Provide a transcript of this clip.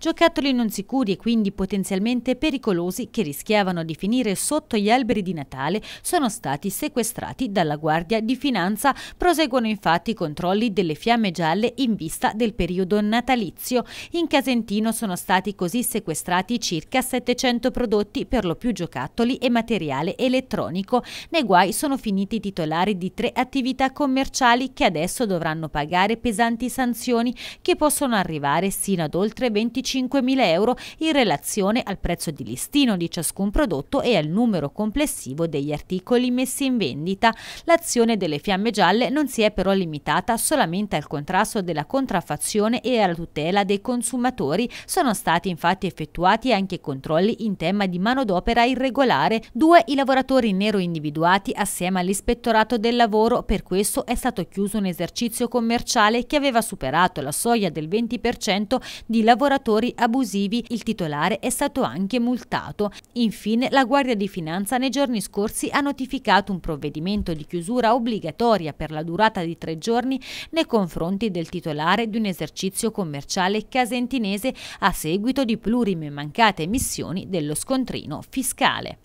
giocattoli non sicuri e quindi potenzialmente pericolosi che rischiavano di finire sotto gli alberi di Natale sono stati sequestrati dalla Guardia di Finanza. Proseguono infatti i controlli delle fiamme gialle in vista del periodo natalizio. In Casentino sono stati così sequestrati circa 700 prodotti, per lo più giocattoli e materiale elettronico. Nei guai sono finiti i titolari di tre attività commerciali che adesso dovranno pagare pesanti sanzioni che possono arrivare sino ad oltre 25 5.000 euro in relazione al prezzo di listino di ciascun prodotto e al numero complessivo degli articoli messi in vendita. L'azione delle fiamme gialle non si è però limitata solamente al contrasto della contraffazione e alla tutela dei consumatori. Sono stati infatti effettuati anche controlli in tema di manodopera irregolare. Due i lavoratori nero individuati assieme all'ispettorato del lavoro. Per questo è stato chiuso un esercizio commerciale che aveva superato la soglia del 20% di lavoratori lavori abusivi. Il titolare è stato anche multato. Infine, la Guardia di Finanza nei giorni scorsi ha notificato un provvedimento di chiusura obbligatoria per la durata di tre giorni nei confronti del titolare di un esercizio commerciale casentinese a seguito di plurime mancate emissioni dello scontrino fiscale.